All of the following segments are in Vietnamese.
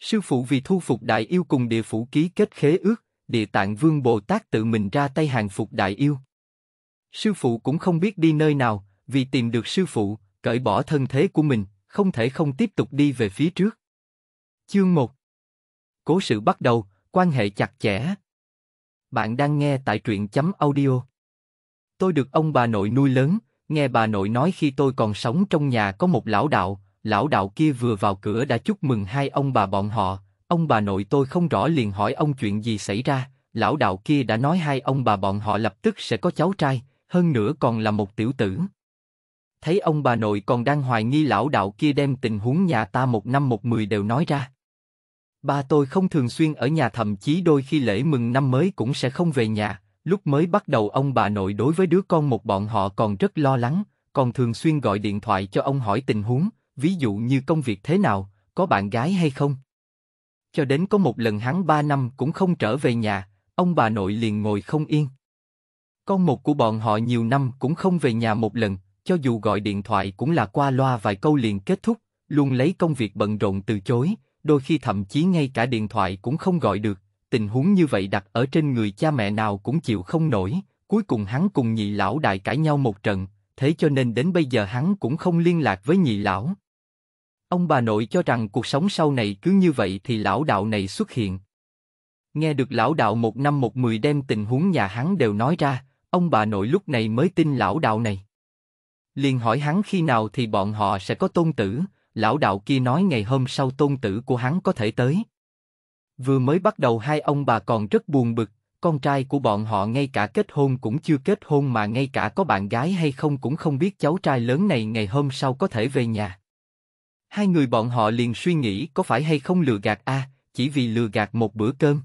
Sư phụ vì thu phục đại yêu cùng địa phủ ký kết khế ước, địa tạng vương Bồ Tát tự mình ra tay hàng phục đại yêu. Sư phụ cũng không biết đi nơi nào, vì tìm được sư phụ, cởi bỏ thân thế của mình, không thể không tiếp tục đi về phía trước. Chương 1 Cố sự bắt đầu, quan hệ chặt chẽ. Bạn đang nghe tại truyện chấm audio. Tôi được ông bà nội nuôi lớn, nghe bà nội nói khi tôi còn sống trong nhà có một lão đạo, lão đạo kia vừa vào cửa đã chúc mừng hai ông bà bọn họ, ông bà nội tôi không rõ liền hỏi ông chuyện gì xảy ra, lão đạo kia đã nói hai ông bà bọn họ lập tức sẽ có cháu trai, hơn nữa còn là một tiểu tử. Thấy ông bà nội còn đang hoài nghi lão đạo kia đem tình huống nhà ta một năm một mười đều nói ra. Ba tôi không thường xuyên ở nhà thậm chí đôi khi lễ mừng năm mới cũng sẽ không về nhà, lúc mới bắt đầu ông bà nội đối với đứa con một bọn họ còn rất lo lắng, còn thường xuyên gọi điện thoại cho ông hỏi tình huống, ví dụ như công việc thế nào, có bạn gái hay không. Cho đến có một lần hắn ba năm cũng không trở về nhà, ông bà nội liền ngồi không yên. Con một của bọn họ nhiều năm cũng không về nhà một lần, cho dù gọi điện thoại cũng là qua loa vài câu liền kết thúc, luôn lấy công việc bận rộn từ chối, đôi khi thậm chí ngay cả điện thoại cũng không gọi được. Tình huống như vậy đặt ở trên người cha mẹ nào cũng chịu không nổi, cuối cùng hắn cùng nhị lão đại cãi nhau một trận, thế cho nên đến bây giờ hắn cũng không liên lạc với nhị lão. Ông bà nội cho rằng cuộc sống sau này cứ như vậy thì lão đạo này xuất hiện. Nghe được lão đạo một năm một mười đem tình huống nhà hắn đều nói ra, ông bà nội lúc này mới tin lão đạo này. Liền hỏi hắn khi nào thì bọn họ sẽ có tôn tử, lão đạo kia nói ngày hôm sau tôn tử của hắn có thể tới. Vừa mới bắt đầu hai ông bà còn rất buồn bực, con trai của bọn họ ngay cả kết hôn cũng chưa kết hôn mà ngay cả có bạn gái hay không cũng không biết cháu trai lớn này ngày hôm sau có thể về nhà. Hai người bọn họ liền suy nghĩ có phải hay không lừa gạt a, chỉ vì lừa gạt một bữa cơm.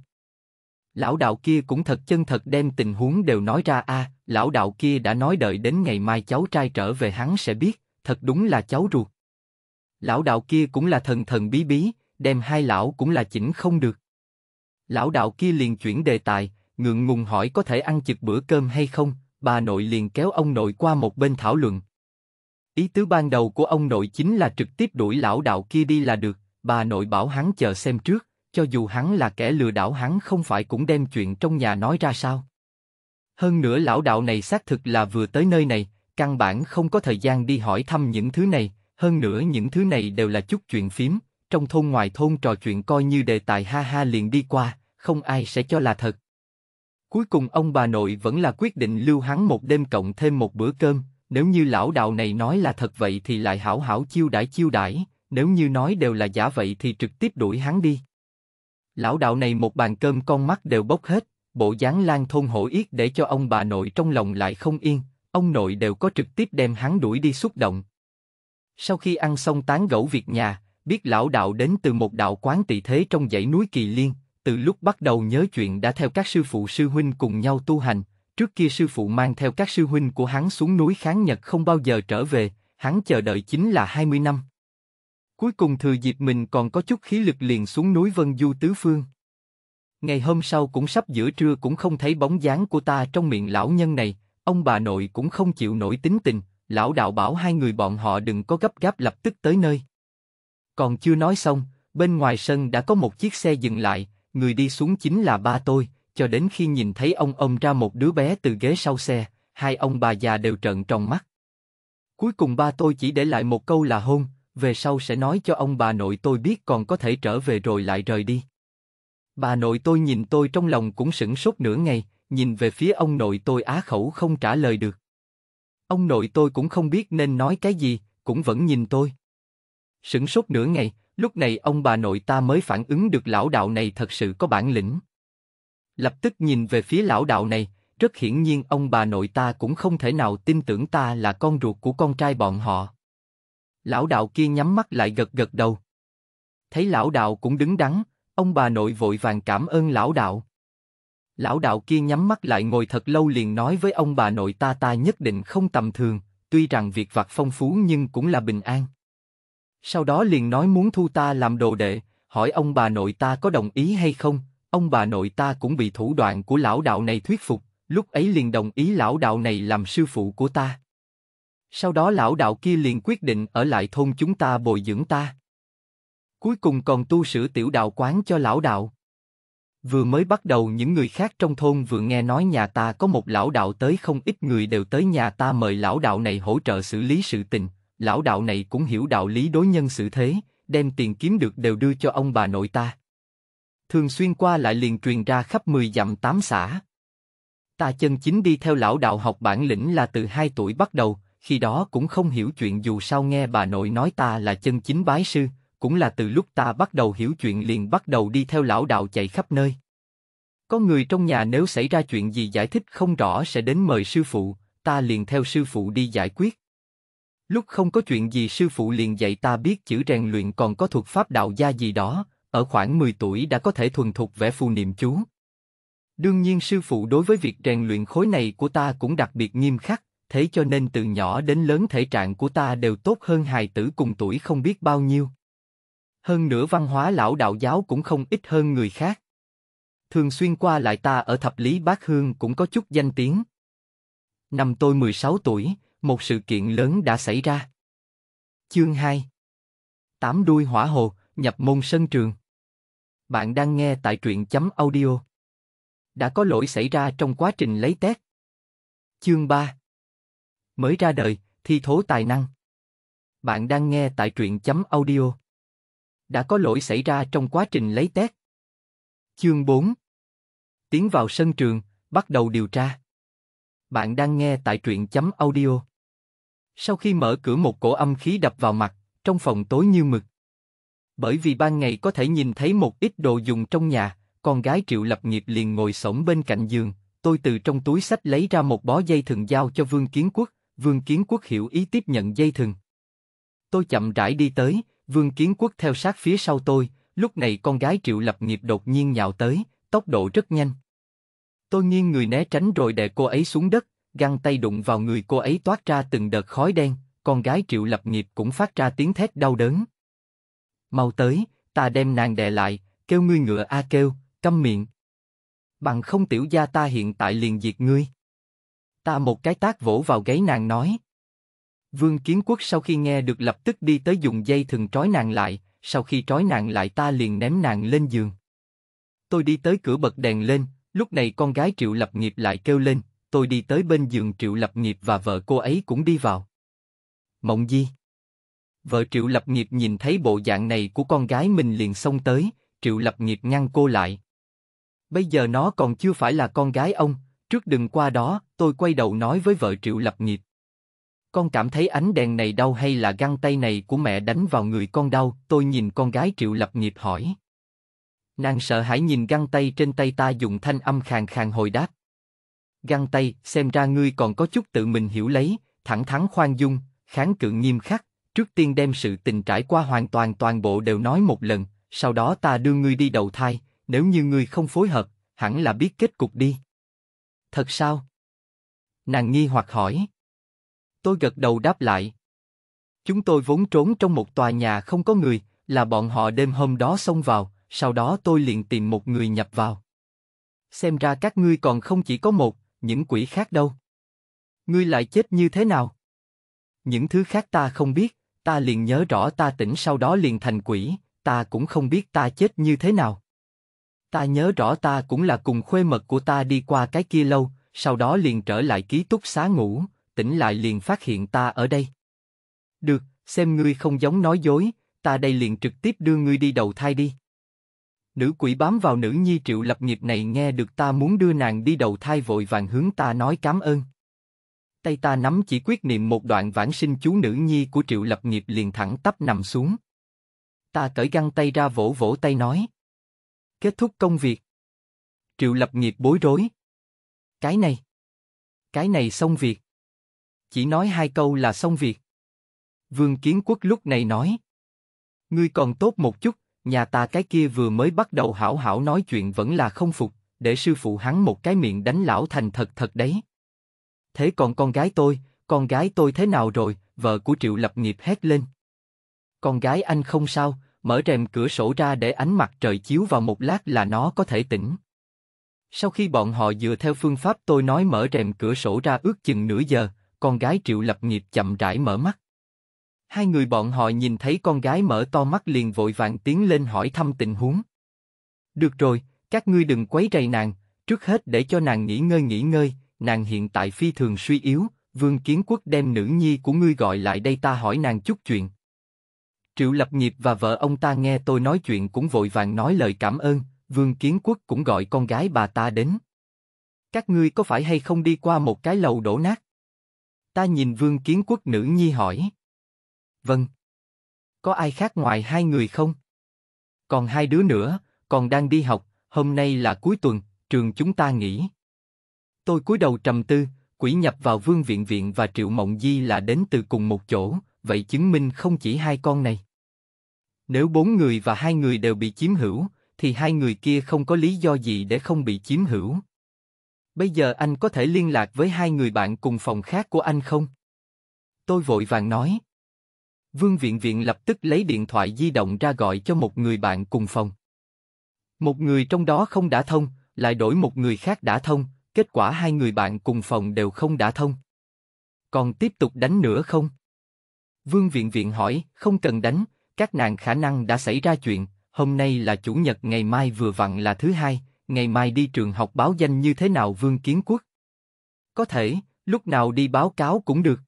Lão đạo kia cũng thật chân thật đem tình huống đều nói ra a, lão đạo kia đã nói đợi đến ngày mai cháu trai trở về hắn sẽ biết, thật đúng là cháu ruột. Lão đạo kia cũng là thần thần bí bí, đem hai lão cũng là chỉnh không được. Lão đạo kia liền chuyển đề tài, ngượng ngùng hỏi có thể ăn chực bữa cơm hay không, bà nội liền kéo ông nội qua một bên thảo luận. Ý tứ ban đầu của ông nội chính là trực tiếp đuổi lão đạo kia đi là được, bà nội bảo hắn chờ xem trước, cho dù hắn là kẻ lừa đảo hắn không phải cũng đem chuyện trong nhà nói ra sao. Hơn nữa lão đạo này xác thực là vừa tới nơi này, căn bản không có thời gian đi hỏi thăm những thứ này, hơn nữa những thứ này đều là chút chuyện phím, trong thôn ngoài thôn trò chuyện coi như đề tài ha ha liền đi qua, không ai sẽ cho là thật. Cuối cùng ông bà nội vẫn là quyết định lưu hắn một đêm cộng thêm một bữa cơm, nếu như lão đạo này nói là thật vậy thì lại hảo hảo chiêu đãi chiêu đãi, nếu như nói đều là giả vậy thì trực tiếp đuổi hắn đi. Lão đạo này một bàn cơm con mắt đều bốc hết, bộ dáng lang thôn hổ yết để cho ông bà nội trong lòng lại không yên, ông nội đều có trực tiếp đem hắn đuổi đi xúc động. Sau khi ăn xong tán gẫu việc nhà, biết lão đạo đến từ một đạo quán tỳ thế trong dãy núi Kỳ Liên, từ lúc bắt đầu nhớ chuyện đã theo các sư phụ sư huynh cùng nhau tu hành, Trước kia sư phụ mang theo các sư huynh của hắn xuống núi kháng Nhật không bao giờ trở về, hắn chờ đợi chính là 20 năm. Cuối cùng thừa dịp mình còn có chút khí lực liền xuống núi Vân Du Tứ Phương. Ngày hôm sau cũng sắp giữa trưa cũng không thấy bóng dáng của ta trong miệng lão nhân này, ông bà nội cũng không chịu nổi tính tình, lão đạo bảo hai người bọn họ đừng có gấp gáp lập tức tới nơi. Còn chưa nói xong, bên ngoài sân đã có một chiếc xe dừng lại, người đi xuống chính là ba tôi, cho đến khi nhìn thấy ông ông ra một đứa bé từ ghế sau xe, hai ông bà già đều trợn tròn mắt. Cuối cùng ba tôi chỉ để lại một câu là hôn, về sau sẽ nói cho ông bà nội tôi biết còn có thể trở về rồi lại rời đi. Bà nội tôi nhìn tôi trong lòng cũng sững sốt nửa ngày, nhìn về phía ông nội tôi á khẩu không trả lời được. Ông nội tôi cũng không biết nên nói cái gì, cũng vẫn nhìn tôi. Sững sốt nửa ngày, lúc này ông bà nội ta mới phản ứng được lão đạo này thật sự có bản lĩnh lập tức nhìn về phía lão đạo này, rất hiển nhiên ông bà nội ta cũng không thể nào tin tưởng ta là con ruột của con trai bọn họ. Lão đạo kia nhắm mắt lại gật gật đầu. Thấy lão đạo cũng đứng đắn, ông bà nội vội vàng cảm ơn lão đạo. Lão đạo kia nhắm mắt lại ngồi thật lâu liền nói với ông bà nội ta ta nhất định không tầm thường, tuy rằng việc vặt phong phú nhưng cũng là bình an. Sau đó liền nói muốn thu ta làm đồ đệ, hỏi ông bà nội ta có đồng ý hay không, ông bà nội ta cũng bị thủ đoạn của lão đạo này thuyết phục, lúc ấy liền đồng ý lão đạo này làm sư phụ của ta. Sau đó lão đạo kia liền quyết định ở lại thôn chúng ta bồi dưỡng ta. Cuối cùng còn tu sửa tiểu đạo quán cho lão đạo. Vừa mới bắt đầu những người khác trong thôn vừa nghe nói nhà ta có một lão đạo tới không ít người đều tới nhà ta mời lão đạo này hỗ trợ xử lý sự tình, lão đạo này cũng hiểu đạo lý đối nhân xử thế, đem tiền kiếm được đều đưa cho ông bà nội ta thường xuyên qua lại liền truyền ra khắp 10 dặm tám xã. Ta chân chính đi theo lão đạo học bản lĩnh là từ 2 tuổi bắt đầu, khi đó cũng không hiểu chuyện dù sao nghe bà nội nói ta là chân chính bái sư, cũng là từ lúc ta bắt đầu hiểu chuyện liền bắt đầu đi theo lão đạo chạy khắp nơi. Có người trong nhà nếu xảy ra chuyện gì giải thích không rõ sẽ đến mời sư phụ, ta liền theo sư phụ đi giải quyết. Lúc không có chuyện gì sư phụ liền dạy ta biết chữ rèn luyện còn có thuật pháp đạo gia gì đó, ở khoảng 10 tuổi đã có thể thuần thục vẽ phù niệm chú. Đương nhiên sư phụ đối với việc rèn luyện khối này của ta cũng đặc biệt nghiêm khắc, thế cho nên từ nhỏ đến lớn thể trạng của ta đều tốt hơn hài tử cùng tuổi không biết bao nhiêu. Hơn nữa văn hóa lão đạo giáo cũng không ít hơn người khác. Thường xuyên qua lại ta ở thập lý bát hương cũng có chút danh tiếng. Năm tôi 16 tuổi, một sự kiện lớn đã xảy ra. Chương 2 Tám đuôi hỏa hồ, nhập môn sân trường bạn đang nghe tại truyện chấm audio. Đã có lỗi xảy ra trong quá trình lấy test. Chương 3 Mới ra đời, thi thố tài năng. Bạn đang nghe tại truyện chấm audio. Đã có lỗi xảy ra trong quá trình lấy test. Chương 4 Tiến vào sân trường, bắt đầu điều tra. Bạn đang nghe tại truyện chấm audio. Sau khi mở cửa một cổ âm khí đập vào mặt, trong phòng tối như mực. Bởi vì ban ngày có thể nhìn thấy một ít đồ dùng trong nhà, con gái Triệu Lập Nghiệp liền ngồi sổng bên cạnh giường, tôi từ trong túi sách lấy ra một bó dây thừng giao cho Vương Kiến Quốc, Vương Kiến Quốc hiểu ý tiếp nhận dây thừng. Tôi chậm rãi đi tới, Vương Kiến Quốc theo sát phía sau tôi, lúc này con gái Triệu Lập Nghiệp đột nhiên nhào tới, tốc độ rất nhanh. Tôi nghiêng người né tránh rồi đè cô ấy xuống đất, găng tay đụng vào người cô ấy toát ra từng đợt khói đen, con gái Triệu Lập Nghiệp cũng phát ra tiếng thét đau đớn mau tới, ta đem nàng đè lại, kêu ngươi ngựa a kêu, câm miệng. Bằng không tiểu gia ta hiện tại liền diệt ngươi. Ta một cái tác vỗ vào gáy nàng nói. Vương Kiến Quốc sau khi nghe được lập tức đi tới dùng dây thừng trói nàng lại, sau khi trói nàng lại ta liền ném nàng lên giường. Tôi đi tới cửa bật đèn lên, lúc này con gái Triệu Lập Nghiệp lại kêu lên, tôi đi tới bên giường Triệu Lập Nghiệp và vợ cô ấy cũng đi vào. Mộng Di Vợ Triệu Lập Nghiệp nhìn thấy bộ dạng này của con gái mình liền xông tới, Triệu Lập Nghiệp ngăn cô lại. Bây giờ nó còn chưa phải là con gái ông, trước đừng qua đó, tôi quay đầu nói với vợ Triệu Lập Nghiệp. Con cảm thấy ánh đèn này đau hay là găng tay này của mẹ đánh vào người con đau, tôi nhìn con gái Triệu Lập Nghiệp hỏi. Nàng sợ hãi nhìn găng tay trên tay ta dùng thanh âm khàn khàn hồi đáp. Găng tay, xem ra ngươi còn có chút tự mình hiểu lấy, thẳng thắn khoan dung, kháng cự nghiêm khắc, Trước tiên đem sự tình trải qua hoàn toàn toàn bộ đều nói một lần, sau đó ta đưa ngươi đi đầu thai, nếu như ngươi không phối hợp, hẳn là biết kết cục đi. Thật sao? Nàng nghi hoặc hỏi. Tôi gật đầu đáp lại. Chúng tôi vốn trốn trong một tòa nhà không có người, là bọn họ đêm hôm đó xông vào, sau đó tôi liền tìm một người nhập vào. Xem ra các ngươi còn không chỉ có một, những quỷ khác đâu. Ngươi lại chết như thế nào? Những thứ khác ta không biết, ta liền nhớ rõ ta tỉnh sau đó liền thành quỷ, ta cũng không biết ta chết như thế nào. Ta nhớ rõ ta cũng là cùng khuê mật của ta đi qua cái kia lâu, sau đó liền trở lại ký túc xá ngủ, tỉnh lại liền phát hiện ta ở đây. Được, xem ngươi không giống nói dối, ta đây liền trực tiếp đưa ngươi đi đầu thai đi. Nữ quỷ bám vào nữ nhi triệu lập nghiệp này nghe được ta muốn đưa nàng đi đầu thai vội vàng hướng ta nói cảm ơn. Tay ta nắm chỉ quyết niệm một đoạn vãng sinh chú nữ nhi của Triệu Lập Nghiệp liền thẳng tắp nằm xuống. Ta cởi găng tay ra vỗ vỗ tay nói. Kết thúc công việc. Triệu Lập Nghiệp bối rối. Cái này. Cái này xong việc. Chỉ nói hai câu là xong việc. Vương Kiến Quốc lúc này nói. Ngươi còn tốt một chút, nhà ta cái kia vừa mới bắt đầu hảo hảo nói chuyện vẫn là không phục, để sư phụ hắn một cái miệng đánh lão thành thật thật đấy. Thế còn con gái tôi, con gái tôi thế nào rồi? Vợ của Triệu Lập Nghiệp hét lên. Con gái anh không sao, mở rèm cửa sổ ra để ánh mặt trời chiếu vào một lát là nó có thể tỉnh. Sau khi bọn họ dựa theo phương pháp tôi nói mở rèm cửa sổ ra ước chừng nửa giờ, con gái Triệu Lập Nghiệp chậm rãi mở mắt. Hai người bọn họ nhìn thấy con gái mở to mắt liền vội vàng tiến lên hỏi thăm tình huống. Được rồi, các ngươi đừng quấy rầy nàng, trước hết để cho nàng nghỉ ngơi nghỉ ngơi, nàng hiện tại phi thường suy yếu, Vương Kiến Quốc đem nữ nhi của ngươi gọi lại đây ta hỏi nàng chút chuyện. Triệu Lập Nghiệp và vợ ông ta nghe tôi nói chuyện cũng vội vàng nói lời cảm ơn, Vương Kiến Quốc cũng gọi con gái bà ta đến. Các ngươi có phải hay không đi qua một cái lầu đổ nát? Ta nhìn Vương Kiến Quốc nữ nhi hỏi. Vâng. Có ai khác ngoài hai người không? Còn hai đứa nữa, còn đang đi học, hôm nay là cuối tuần, trường chúng ta nghỉ. Tôi cúi đầu trầm tư, quỷ nhập vào Vương Viện Viện và Triệu Mộng Di là đến từ cùng một chỗ, vậy chứng minh không chỉ hai con này. Nếu bốn người và hai người đều bị chiếm hữu, thì hai người kia không có lý do gì để không bị chiếm hữu. Bây giờ anh có thể liên lạc với hai người bạn cùng phòng khác của anh không? Tôi vội vàng nói. Vương Viện Viện lập tức lấy điện thoại di động ra gọi cho một người bạn cùng phòng. Một người trong đó không đã thông, lại đổi một người khác đã thông, kết quả hai người bạn cùng phòng đều không đã thông. Còn tiếp tục đánh nữa không? Vương Viện Viện hỏi, không cần đánh, các nàng khả năng đã xảy ra chuyện, hôm nay là chủ nhật ngày mai vừa vặn là thứ hai, ngày mai đi trường học báo danh như thế nào Vương Kiến Quốc? Có thể, lúc nào đi báo cáo cũng được.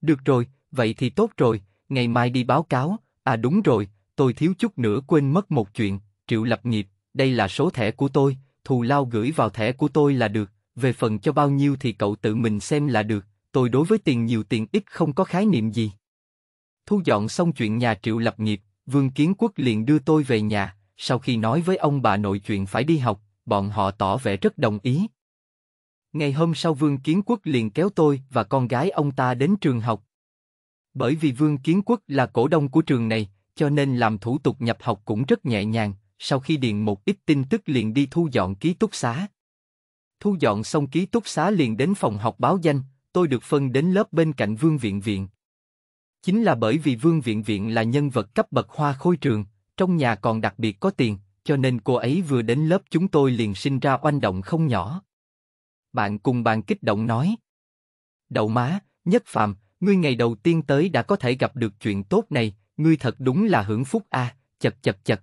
Được rồi, vậy thì tốt rồi, ngày mai đi báo cáo, à đúng rồi, tôi thiếu chút nữa quên mất một chuyện, Triệu Lập Nghiệp, đây là số thẻ của tôi, thù lao gửi vào thẻ của tôi là được, về phần cho bao nhiêu thì cậu tự mình xem là được, tôi đối với tiền nhiều tiền ít không có khái niệm gì. Thu dọn xong chuyện nhà triệu lập nghiệp, Vương Kiến Quốc liền đưa tôi về nhà, sau khi nói với ông bà nội chuyện phải đi học, bọn họ tỏ vẻ rất đồng ý. Ngày hôm sau Vương Kiến Quốc liền kéo tôi và con gái ông ta đến trường học. Bởi vì Vương Kiến Quốc là cổ đông của trường này, cho nên làm thủ tục nhập học cũng rất nhẹ nhàng, sau khi điền một ít tin tức liền đi thu dọn ký túc xá. Thu dọn xong ký túc xá liền đến phòng học báo danh, tôi được phân đến lớp bên cạnh Vương Viện Viện. Chính là bởi vì Vương Viện Viện là nhân vật cấp bậc hoa khôi trường, trong nhà còn đặc biệt có tiền, cho nên cô ấy vừa đến lớp chúng tôi liền sinh ra oanh động không nhỏ. Bạn cùng bạn kích động nói. Đậu má, nhất phàm, ngươi ngày đầu tiên tới đã có thể gặp được chuyện tốt này, ngươi thật đúng là hưởng phúc a, à, chật chật chật.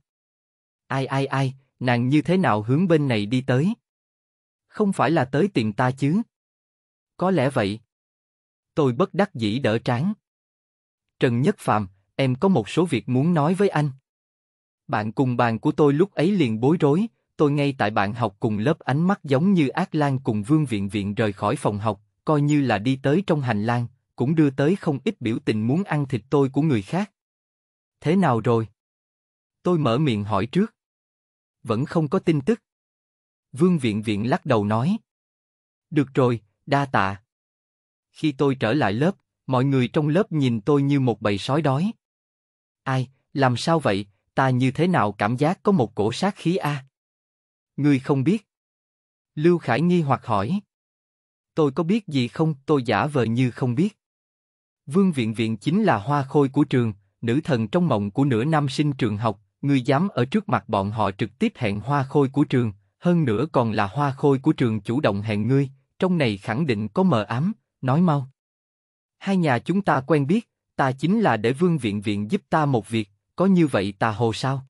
Ai ai ai, nàng như thế nào hướng bên này đi tới? Không phải là tới tìm ta chứ? Có lẽ vậy. Tôi bất đắc dĩ đỡ trán. Trần Nhất Phạm, em có một số việc muốn nói với anh. Bạn cùng bàn của tôi lúc ấy liền bối rối, tôi ngay tại bạn học cùng lớp ánh mắt giống như ác lan cùng vương viện viện rời khỏi phòng học, coi như là đi tới trong hành lang, cũng đưa tới không ít biểu tình muốn ăn thịt tôi của người khác. Thế nào rồi? Tôi mở miệng hỏi trước vẫn không có tin tức. Vương Viện Viện lắc đầu nói. Được rồi, đa tạ. Khi tôi trở lại lớp, mọi người trong lớp nhìn tôi như một bầy sói đói. Ai, làm sao vậy, ta như thế nào cảm giác có một cổ sát khí a? Người không biết. Lưu Khải nghi hoặc hỏi. Tôi có biết gì không, tôi giả vờ như không biết. Vương Viện Viện chính là hoa khôi của trường, nữ thần trong mộng của nửa năm sinh trường học, ngươi dám ở trước mặt bọn họ trực tiếp hẹn hoa khôi của trường, hơn nữa còn là hoa khôi của trường chủ động hẹn ngươi, trong này khẳng định có mờ ám, nói mau. Hai nhà chúng ta quen biết, ta chính là để vương viện viện giúp ta một việc, có như vậy ta hồ sao?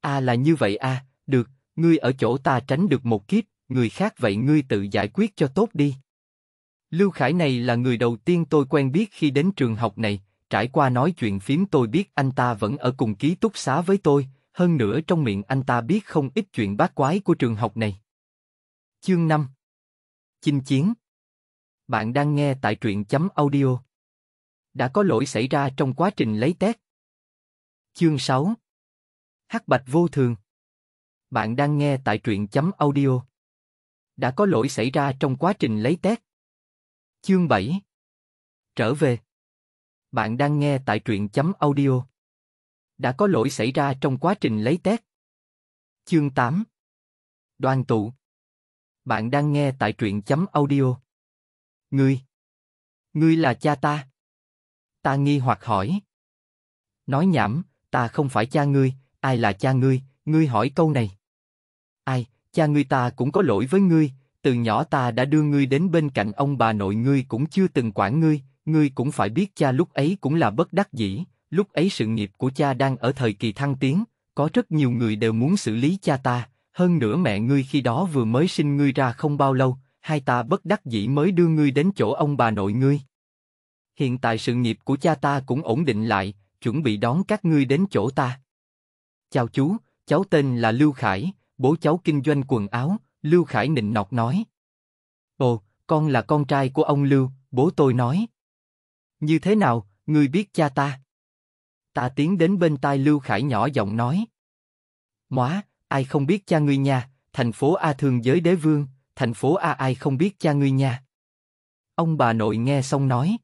a là như vậy a được, ngươi ở chỗ ta tránh được một kiếp, người khác vậy ngươi tự giải quyết cho tốt đi. Lưu Khải này là người đầu tiên tôi quen biết khi đến trường học này, Trải qua nói chuyện phím tôi biết anh ta vẫn ở cùng ký túc xá với tôi, hơn nữa trong miệng anh ta biết không ít chuyện bát quái của trường học này. Chương 5 Chinh chiến Bạn đang nghe tại truyện chấm audio. Đã có lỗi xảy ra trong quá trình lấy test. Chương 6 Hắc bạch vô thường Bạn đang nghe tại truyện chấm audio. Đã có lỗi xảy ra trong quá trình lấy test. Chương 7 Trở về bạn đang nghe tại truyện chấm audio. Đã có lỗi xảy ra trong quá trình lấy test. Chương 8 Đoàn tụ Bạn đang nghe tại truyện chấm audio. Ngươi Ngươi là cha ta. Ta nghi hoặc hỏi. Nói nhảm, ta không phải cha ngươi, ai là cha ngươi, ngươi hỏi câu này. Ai, cha ngươi ta cũng có lỗi với ngươi, từ nhỏ ta đã đưa ngươi đến bên cạnh ông bà nội ngươi cũng chưa từng quản ngươi, Ngươi cũng phải biết cha lúc ấy cũng là bất đắc dĩ, lúc ấy sự nghiệp của cha đang ở thời kỳ thăng tiến, có rất nhiều người đều muốn xử lý cha ta, hơn nữa mẹ ngươi khi đó vừa mới sinh ngươi ra không bao lâu, hai ta bất đắc dĩ mới đưa ngươi đến chỗ ông bà nội ngươi. Hiện tại sự nghiệp của cha ta cũng ổn định lại, chuẩn bị đón các ngươi đến chỗ ta. Chào chú, cháu tên là Lưu Khải, bố cháu kinh doanh quần áo, Lưu Khải nịnh nọt nói. Ồ, con là con trai của ông Lưu, bố tôi nói. Như thế nào, ngươi biết cha ta? Ta tiến đến bên tai Lưu Khải nhỏ giọng nói. Móa, ai không biết cha ngươi nha, thành phố A thường giới đế vương, thành phố A ai không biết cha ngươi nha. Ông bà nội nghe xong nói.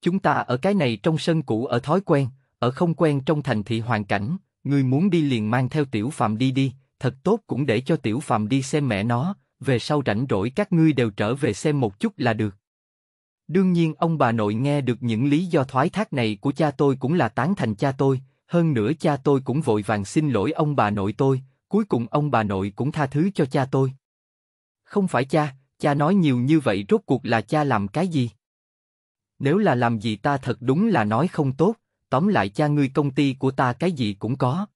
Chúng ta ở cái này trong sân cũ ở thói quen, ở không quen trong thành thị hoàn cảnh, ngươi muốn đi liền mang theo tiểu phạm đi đi, thật tốt cũng để cho tiểu phạm đi xem mẹ nó, về sau rảnh rỗi các ngươi đều trở về xem một chút là được. Đương nhiên ông bà nội nghe được những lý do thoái thác này của cha tôi cũng là tán thành cha tôi, hơn nữa cha tôi cũng vội vàng xin lỗi ông bà nội tôi, cuối cùng ông bà nội cũng tha thứ cho cha tôi. Không phải cha, cha nói nhiều như vậy rốt cuộc là cha làm cái gì? Nếu là làm gì ta thật đúng là nói không tốt, tóm lại cha ngươi công ty của ta cái gì cũng có.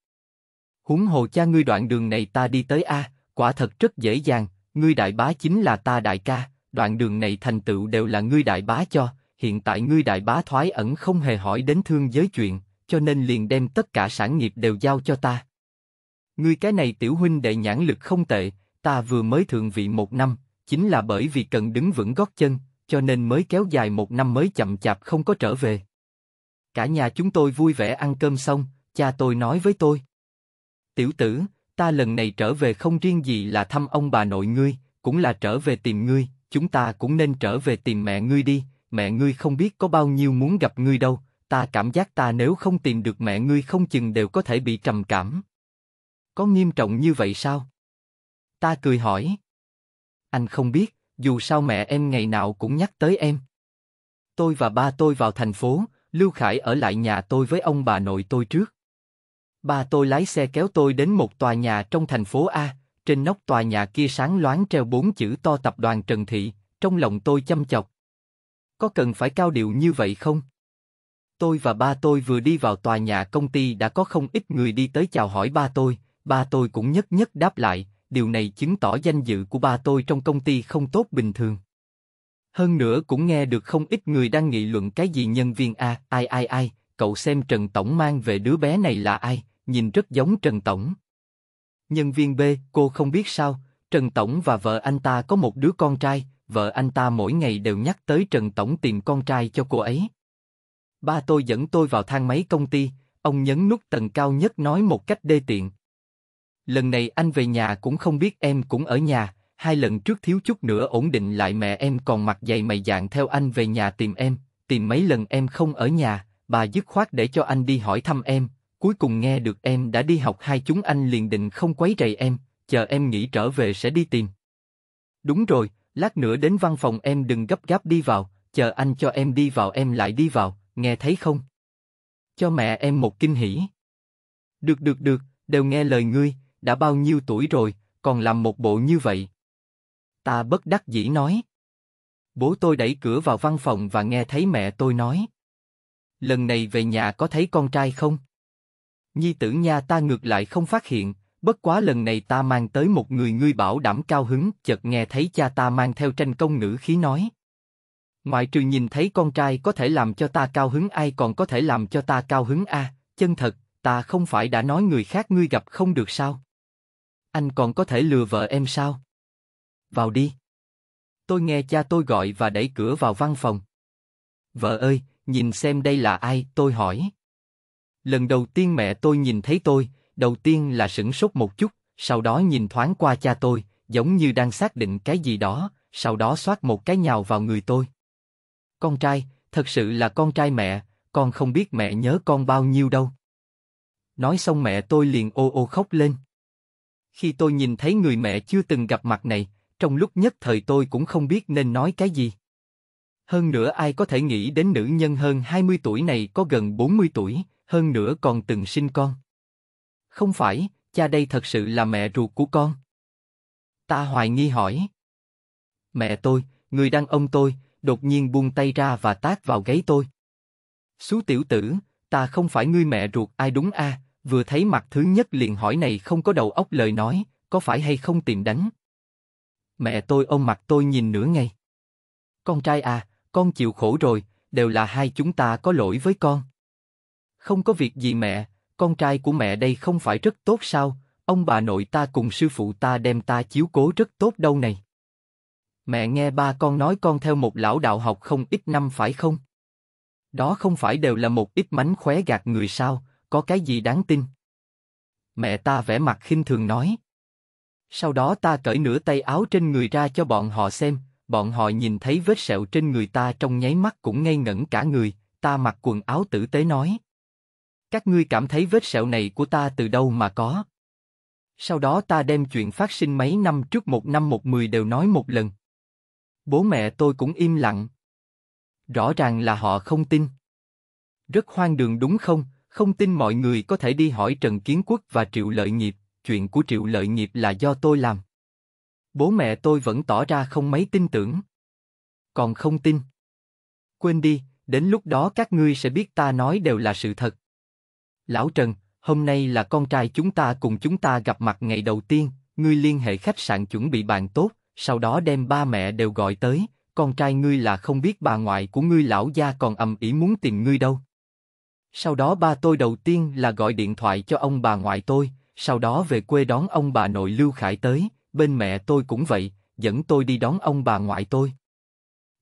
Húng hồ cha ngươi đoạn đường này ta đi tới A, quả thật rất dễ dàng, ngươi đại bá chính là ta đại ca, đoạn đường này thành tựu đều là ngươi đại bá cho, hiện tại ngươi đại bá thoái ẩn không hề hỏi đến thương giới chuyện, cho nên liền đem tất cả sản nghiệp đều giao cho ta. Ngươi cái này tiểu huynh đệ nhãn lực không tệ, ta vừa mới thượng vị một năm, chính là bởi vì cần đứng vững gót chân, cho nên mới kéo dài một năm mới chậm chạp không có trở về. Cả nhà chúng tôi vui vẻ ăn cơm xong, cha tôi nói với tôi. Tiểu tử, ta lần này trở về không riêng gì là thăm ông bà nội ngươi, cũng là trở về tìm ngươi, chúng ta cũng nên trở về tìm mẹ ngươi đi, mẹ ngươi không biết có bao nhiêu muốn gặp ngươi đâu, ta cảm giác ta nếu không tìm được mẹ ngươi không chừng đều có thể bị trầm cảm. Có nghiêm trọng như vậy sao? Ta cười hỏi. Anh không biết, dù sao mẹ em ngày nào cũng nhắc tới em. Tôi và ba tôi vào thành phố, Lưu Khải ở lại nhà tôi với ông bà nội tôi trước. Ba tôi lái xe kéo tôi đến một tòa nhà trong thành phố A, trên nóc tòa nhà kia sáng loáng treo bốn chữ to tập đoàn Trần Thị, trong lòng tôi chăm chọc. Có cần phải cao điệu như vậy không? Tôi và ba tôi vừa đi vào tòa nhà công ty đã có không ít người đi tới chào hỏi ba tôi, ba tôi cũng nhất nhất đáp lại, điều này chứng tỏ danh dự của ba tôi trong công ty không tốt bình thường. Hơn nữa cũng nghe được không ít người đang nghị luận cái gì nhân viên A, ai ai ai, cậu xem Trần Tổng mang về đứa bé này là ai, nhìn rất giống Trần Tổng. Nhân viên B, cô không biết sao, Trần Tổng và vợ anh ta có một đứa con trai, vợ anh ta mỗi ngày đều nhắc tới Trần Tổng tìm con trai cho cô ấy. Ba tôi dẫn tôi vào thang máy công ty, ông nhấn nút tầng cao nhất nói một cách đê tiện. Lần này anh về nhà cũng không biết em cũng ở nhà, hai lần trước thiếu chút nữa ổn định lại mẹ em còn mặc dày mày dạng theo anh về nhà tìm em, tìm mấy lần em không ở nhà, bà dứt khoát để cho anh đi hỏi thăm em, Cuối cùng nghe được em đã đi học hai chúng anh liền định không quấy rầy em, chờ em nghỉ trở về sẽ đi tìm. Đúng rồi, lát nữa đến văn phòng em đừng gấp gáp đi vào, chờ anh cho em đi vào em lại đi vào, nghe thấy không? Cho mẹ em một kinh hỉ. Được được được, đều nghe lời ngươi, đã bao nhiêu tuổi rồi, còn làm một bộ như vậy. Ta bất đắc dĩ nói. Bố tôi đẩy cửa vào văn phòng và nghe thấy mẹ tôi nói. Lần này về nhà có thấy con trai không? Nhi tử Nha ta ngược lại không phát hiện, bất quá lần này ta mang tới một người ngươi bảo đảm cao hứng, chợt nghe thấy cha ta mang theo tranh công nữ khí nói. Ngoại trừ nhìn thấy con trai có thể làm cho ta cao hứng ai còn có thể làm cho ta cao hứng a chân thật, ta không phải đã nói người khác ngươi gặp không được sao? Anh còn có thể lừa vợ em sao? Vào đi. Tôi nghe cha tôi gọi và đẩy cửa vào văn phòng. Vợ ơi, nhìn xem đây là ai, tôi hỏi. Lần đầu tiên mẹ tôi nhìn thấy tôi, đầu tiên là sững sốt một chút, sau đó nhìn thoáng qua cha tôi, giống như đang xác định cái gì đó, sau đó xoát một cái nhào vào người tôi. Con trai, thật sự là con trai mẹ, con không biết mẹ nhớ con bao nhiêu đâu. Nói xong mẹ tôi liền ô ô khóc lên. Khi tôi nhìn thấy người mẹ chưa từng gặp mặt này, trong lúc nhất thời tôi cũng không biết nên nói cái gì. Hơn nữa ai có thể nghĩ đến nữ nhân hơn 20 tuổi này có gần 40 tuổi, hơn nữa còn từng sinh con. Không phải, cha đây thật sự là mẹ ruột của con. Ta hoài nghi hỏi. Mẹ tôi, người đàn ông tôi, đột nhiên buông tay ra và tát vào gáy tôi. Xú tiểu tử, ta không phải ngươi mẹ ruột ai đúng a? À? Vừa thấy mặt thứ nhất liền hỏi này không có đầu óc lời nói, có phải hay không tìm đánh? Mẹ tôi ôm mặt tôi nhìn nửa ngày. Con trai à, con chịu khổ rồi, đều là hai chúng ta có lỗi với con. Không có việc gì mẹ, con trai của mẹ đây không phải rất tốt sao, ông bà nội ta cùng sư phụ ta đem ta chiếu cố rất tốt đâu này. Mẹ nghe ba con nói con theo một lão đạo học không ít năm phải không? Đó không phải đều là một ít mánh khóe gạt người sao, có cái gì đáng tin? Mẹ ta vẻ mặt khinh thường nói. Sau đó ta cởi nửa tay áo trên người ra cho bọn họ xem, bọn họ nhìn thấy vết sẹo trên người ta trong nháy mắt cũng ngây ngẩn cả người, ta mặc quần áo tử tế nói. Các ngươi cảm thấy vết sẹo này của ta từ đâu mà có? Sau đó ta đem chuyện phát sinh mấy năm trước một năm một mười đều nói một lần. Bố mẹ tôi cũng im lặng. Rõ ràng là họ không tin. Rất hoang đường đúng không? Không tin mọi người có thể đi hỏi Trần Kiến Quốc và Triệu Lợi Nghiệp, chuyện của Triệu Lợi Nghiệp là do tôi làm. Bố mẹ tôi vẫn tỏ ra không mấy tin tưởng. Còn không tin. Quên đi, đến lúc đó các ngươi sẽ biết ta nói đều là sự thật. Lão Trần, hôm nay là con trai chúng ta cùng chúng ta gặp mặt ngày đầu tiên, ngươi liên hệ khách sạn chuẩn bị bàn tốt, sau đó đem ba mẹ đều gọi tới, con trai ngươi là không biết bà ngoại của ngươi lão gia còn ầm ý muốn tìm ngươi đâu. Sau đó ba tôi đầu tiên là gọi điện thoại cho ông bà ngoại tôi, sau đó về quê đón ông bà nội Lưu Khải tới, bên mẹ tôi cũng vậy, dẫn tôi đi đón ông bà ngoại tôi.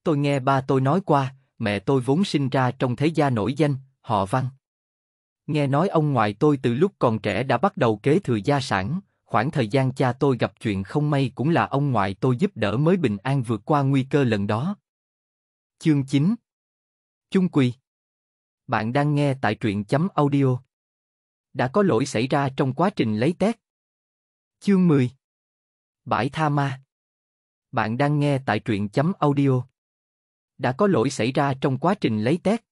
Tôi nghe ba tôi nói qua, mẹ tôi vốn sinh ra trong thế gia nổi danh, họ Văn. Nghe nói ông ngoại tôi từ lúc còn trẻ đã bắt đầu kế thừa gia sản, khoảng thời gian cha tôi gặp chuyện không may cũng là ông ngoại tôi giúp đỡ mới bình an vượt qua nguy cơ lần đó. Chương 9 Trung Quỳ Bạn đang nghe tại truyện chấm audio. Đã có lỗi xảy ra trong quá trình lấy tét. Chương 10 Bãi Tha Ma Bạn đang nghe tại truyện chấm audio. Đã có lỗi xảy ra trong quá trình lấy tét.